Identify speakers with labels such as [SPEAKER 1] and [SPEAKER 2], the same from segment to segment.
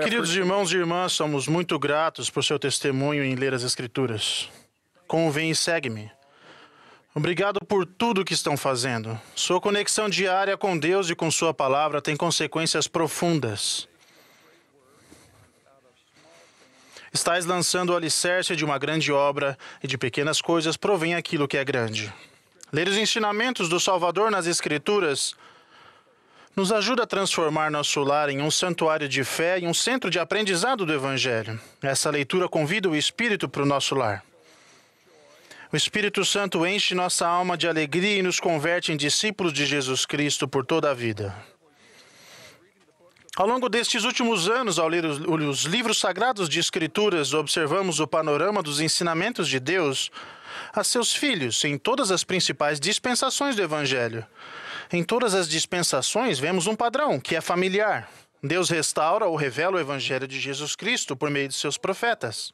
[SPEAKER 1] Queridos irmãos e irmãs, somos muito gratos por seu testemunho em ler as Escrituras. Convém e segue-me. Obrigado por tudo que estão fazendo. Sua conexão diária com Deus e com Sua palavra tem consequências profundas. Estais lançando o alicerce de uma grande obra, e de pequenas coisas provém aquilo que é grande. Ler os ensinamentos do Salvador nas Escrituras nos ajuda a transformar nosso lar em um santuário de fé e um centro de aprendizado do Evangelho. Essa leitura convida o Espírito para o nosso lar. O Espírito Santo enche nossa alma de alegria e nos converte em discípulos de Jesus Cristo por toda a vida. Ao longo destes últimos anos, ao ler os, livros sagrados de Escrituras, observamos o panorama dos ensinamentos de Deus a seus filhos em todas as principais dispensações do Evangelho. Em todas as dispensações vemos um padrão que é familiar. Deus restaura ou revela o evangelho de Jesus Cristo por meio de seus profetas.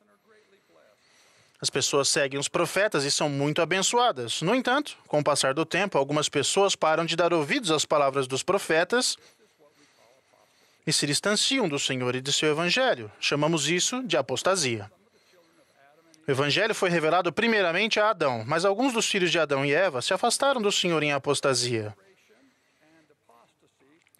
[SPEAKER 1] As pessoas seguem os profetas e são muito abençoadas. No entanto, com o passar do tempo, algumas pessoas param de dar ouvidos às palavras dos profetas e se distanciam do Senhor e de seu evangelho. Chamamos isso de apostasia. O evangelho foi revelado primeiramente a Adão, mas alguns dos filhos de Adão e Eva se afastaram do Senhor em apostasia.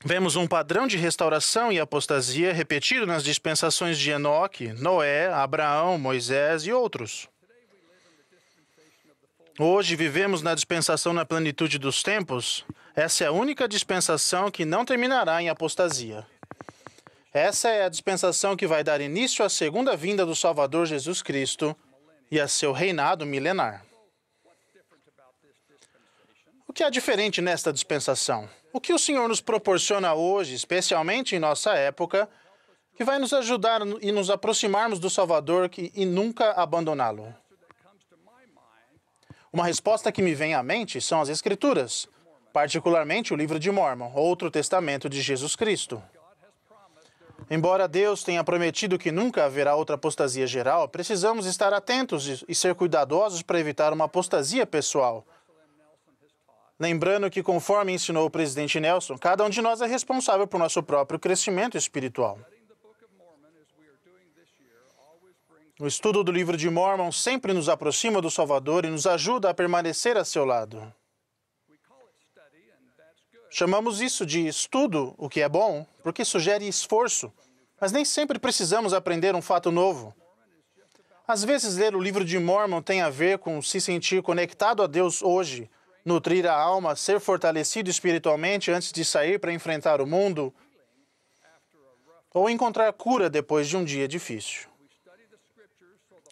[SPEAKER 1] Vemos um padrão de restauração e apostasia repetido nas dispensações de Enoque, Noé, Abraão, Moisés e outros. Hoje vivemos na dispensação na plenitude dos tempos. Essa é a única dispensação que não terminará em apostasia. Essa é a dispensação que vai dar início à segunda vinda do Salvador Jesus Cristo e a seu reinado milenar. O que é diferente nesta dispensação? O que o Senhor nos proporciona hoje, especialmente em nossa época, que vai nos ajudar e nos aproximarmos do Salvador e nunca abandoná-lo? Uma resposta que me vem à mente são as Escrituras, particularmente o livro de Mormon, outro testamento de Jesus Cristo. Embora Deus tenha prometido que nunca haverá outra apostasia geral, precisamos estar atentos e ser cuidadosos para evitar uma apostasia pessoal. Lembrando que, conforme ensinou o presidente Nelson, cada um de nós é responsável por nosso próprio crescimento espiritual. O estudo do livro de Mormon sempre nos aproxima do Salvador e nos ajuda a permanecer a seu lado. Chamamos isso de estudo, o que é bom, porque sugere esforço, mas nem sempre precisamos aprender um fato novo. Às vezes, ler o livro de Mormon tem a ver com se sentir conectado a Deus hoje, nutrir a alma, ser fortalecido espiritualmente antes de sair para enfrentar o mundo, ou encontrar cura depois de um dia difícil.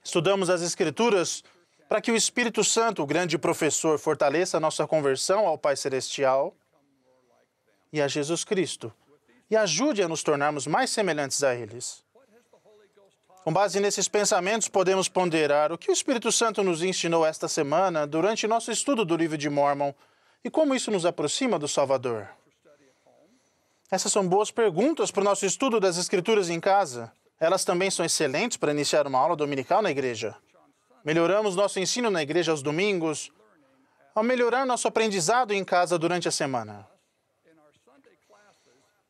[SPEAKER 1] Estudamos as Escrituras para que o Espírito Santo, o grande professor, fortaleça a nossa conversão ao Pai Celestial e a Jesus Cristo e ajude a nos tornarmos mais semelhantes a eles. Com base nesses pensamentos, podemos ponderar o que o Espírito Santo nos ensinou esta semana durante nosso estudo do livro de Mormon e como isso nos aproxima do Salvador. Essas são boas perguntas para o nosso estudo das Escrituras em casa. Elas também são excelentes para iniciar uma aula dominical na igreja. Melhoramos nosso ensino na igreja aos domingos, ao melhorar nosso aprendizado em casa durante a semana.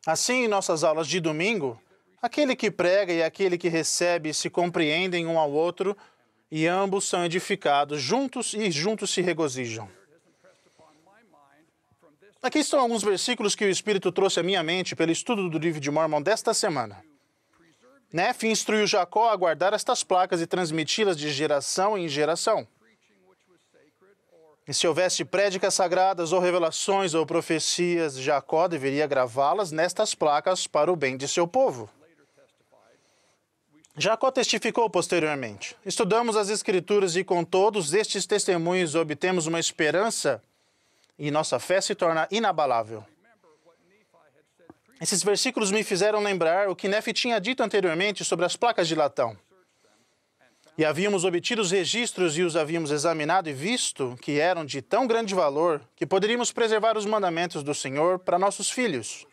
[SPEAKER 1] Assim, em nossas aulas de domingo, Aquele que prega e aquele que recebe se compreendem um ao outro e ambos são edificados juntos e juntos se regozijam. Aqui estão alguns versículos que o Espírito trouxe à minha mente pelo estudo do livro de Mormon desta semana. Nef instruiu Jacó a guardar estas placas e transmiti-las de geração em geração. E se houvesse prédicas sagradas ou revelações ou profecias, Jacó deveria gravá-las nestas placas para o bem de seu povo. Jacó testificou posteriormente. Estudamos as Escrituras e com todos estes testemunhos obtemos uma esperança e nossa fé se torna inabalável. Esses versículos me fizeram lembrar o que Nefe tinha dito anteriormente sobre as placas de latão. E havíamos obtido os registros e os havíamos examinado e visto que eram de tão grande valor que poderíamos preservar os mandamentos do Senhor para nossos filhos.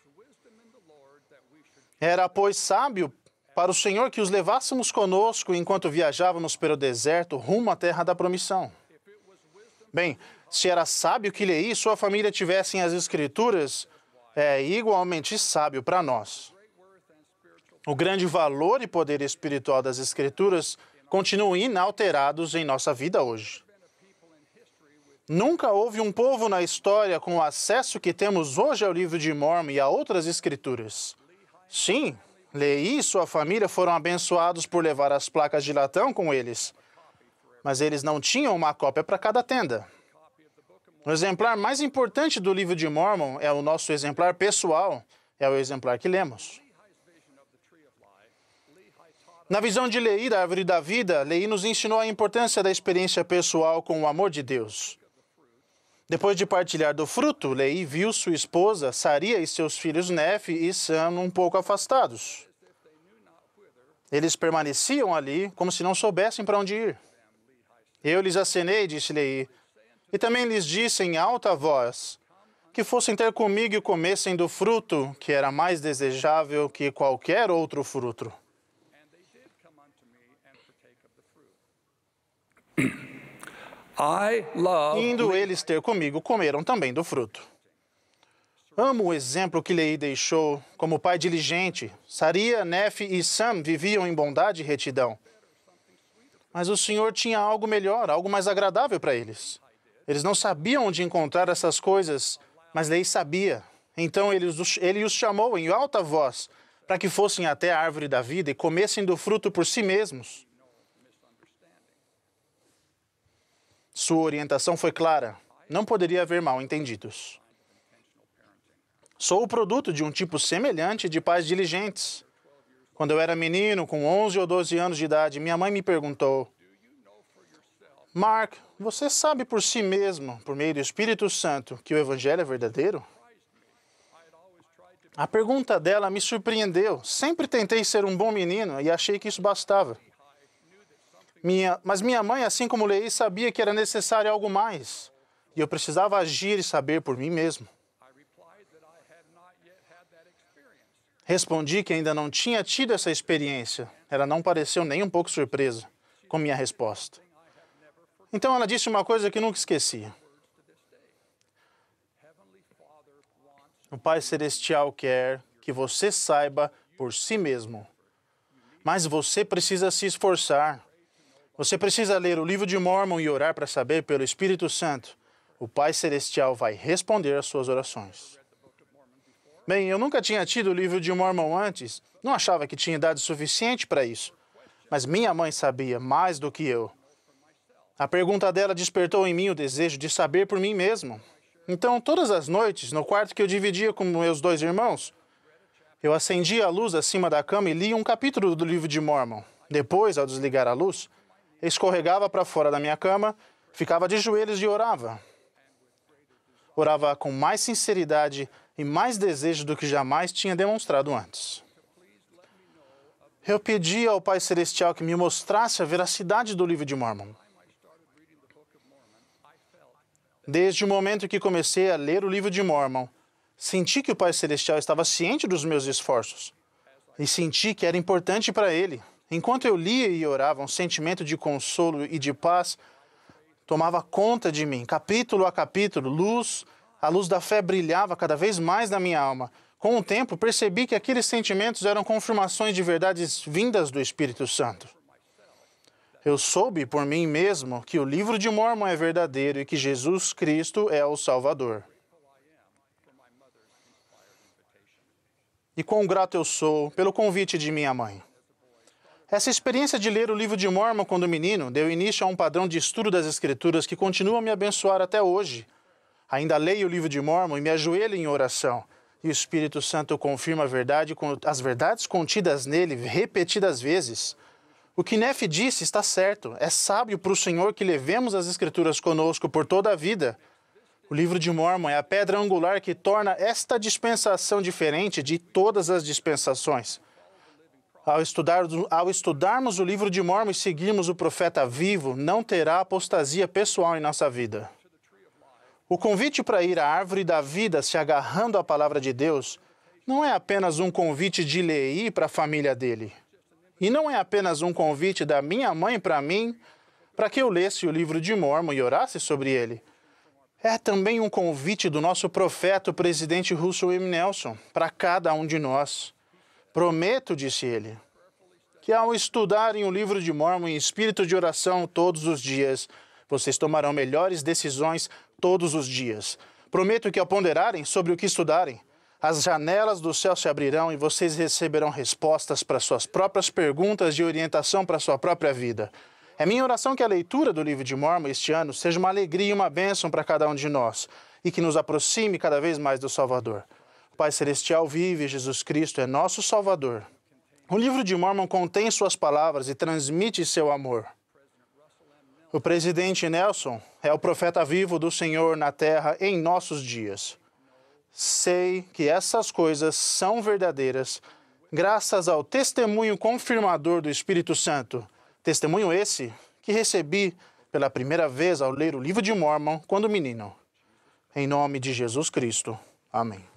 [SPEAKER 1] Era, pois, sábio para o Senhor que os levássemos conosco enquanto viajávamos pelo deserto rumo à terra da promissão. Bem, se era sábio que Leí e sua família tivessem as Escrituras, é igualmente sábio para nós. O grande valor e poder espiritual das Escrituras continuam inalterados em nossa vida hoje. Nunca houve um povo na história com o acesso que temos hoje ao livro de Mormon e a outras escrituras. Sim, Lei e sua família foram abençoados por levar as placas de latão com eles, mas eles não tinham uma cópia para cada tenda. O exemplar mais importante do livro de Mormon é o nosso exemplar pessoal, é o exemplar que lemos. Na visão de Lei da árvore da vida, Lei nos ensinou a importância da experiência pessoal com o amor de Deus. Depois de partilhar do fruto, Lei viu sua esposa, Saria, e seus filhos Nefe e Sam um pouco afastados. Eles permaneciam ali como se não soubessem para onde ir. Eu lhes acenei, disse Lei, e também lhes disse em alta voz que fossem ter comigo e comessem do fruto, que era mais desejável que qualquer outro fruto. Indo eles ter comigo, comeram também do fruto. Amo o exemplo que Lei deixou. Como pai diligente, Saria, Nef e Sam viviam em bondade e retidão. Mas o Senhor tinha algo melhor, algo mais agradável para eles. Eles não sabiam onde encontrar essas coisas, mas Lei sabia. Então ele os, ele os chamou em alta voz para que fossem até a árvore da vida e comessem do fruto por si mesmos. Sua orientação foi clara. Não poderia haver mal-entendidos. Sou o produto de um tipo semelhante de pais diligentes. Quando eu era menino, com 11 ou 12 anos de idade, minha mãe me perguntou: Mark, você sabe por si mesmo, por meio do Espírito Santo, que o Evangelho é verdadeiro? A pergunta dela me surpreendeu. Sempre tentei ser um bom menino e achei que isso bastava. Minha, mas minha mãe, assim como Lei, sabia que era necessário algo mais, e eu precisava agir e saber por mim mesmo. Respondi que ainda não tinha tido essa experiência. Ela não pareceu nem um pouco surpresa com minha resposta. Então ela disse uma coisa que nunca esqueci. O Pai Celestial quer que você saiba por si mesmo, mas você precisa se esforçar. Você precisa ler o livro de Mormon e orar para saber pelo Espírito Santo. O Pai Celestial vai responder às suas orações. Bem, eu nunca tinha tido o livro de Mormon antes, não achava que tinha idade suficiente para isso, mas minha mãe sabia mais do que eu. A pergunta dela despertou em mim o desejo de saber por mim mesmo. Então, todas as noites, no quarto que eu dividia com meus dois irmãos, eu acendia a luz acima da cama e lia um capítulo do livro de Mormon. Depois, ao desligar a luz, escorregava para fora da minha cama, ficava de joelhos e orava. Orava com mais sinceridade e mais desejo do que jamais tinha demonstrado antes. Eu pedi ao Pai Celestial que me mostrasse a veracidade do livro de Mormon. Desde o momento que comecei a ler o livro de Mormon, senti que o Pai Celestial estava ciente dos meus esforços e senti que era importante para ele. Enquanto eu lia e orava, um sentimento de consolo e de paz tomava conta de mim, capítulo a capítulo, luz, a luz da fé brilhava cada vez mais na minha alma. Com o tempo, percebi que aqueles sentimentos eram confirmações de verdades vindas do Espírito Santo. Eu soube por mim mesmo que o livro de Mormon é verdadeiro e que Jesus Cristo é o Salvador. E quão grato eu sou pelo convite de minha mãe. Essa experiência de ler o livro de Mormon quando menino deu início a um padrão de estudo das Escrituras que continua a me abençoar até hoje. Ainda leio o livro de Mormon e me ajoelho em oração. E o Espírito Santo confirma verdade, as verdades contidas nele repetidas vezes. O que Nefe disse está certo. É sábio para o Senhor que levemos as Escrituras conosco por toda a vida. O livro de Mormon é a pedra angular que torna esta dispensação diferente de todas as dispensações. Ao, estudar, ao estudarmos o livro de Mormon e seguirmos o profeta vivo, não terá apostasia pessoal em nossa vida. O convite para ir à árvore da vida se agarrando à palavra de Deus não é apenas um convite de Lei para a família dele. E não é apenas um convite da minha mãe para mim para que eu lesse o livro de Mormon e orasse sobre ele. É também um convite do nosso profeta, o presidente Russell M. Nelson, para cada um de nós. Prometo, disse ele, que ao estudarem o livro de Mormon em espírito de oração todos os dias, vocês tomarão melhores decisões todos os dias. Prometo que ao ponderarem sobre o que estudarem, as janelas do céu se abrirão e vocês receberão respostas para suas próprias perguntas e orientação para sua própria vida. É minha oração que a leitura do livro de Mormon este ano seja uma alegria e uma bênção para cada um de nós e que nos aproxime cada vez mais do Salvador. Pai Celestial vive, Jesus Cristo é nosso Salvador. O livro de Mormon contém suas palavras e transmite seu amor. O presidente Nelson é o profeta vivo do Senhor na terra em nossos dias. Sei que essas coisas são verdadeiras graças ao testemunho confirmador do Espírito Santo. Testemunho esse que recebi pela primeira vez ao ler o livro de Mormon quando menino. Em nome de Jesus Cristo. Amém.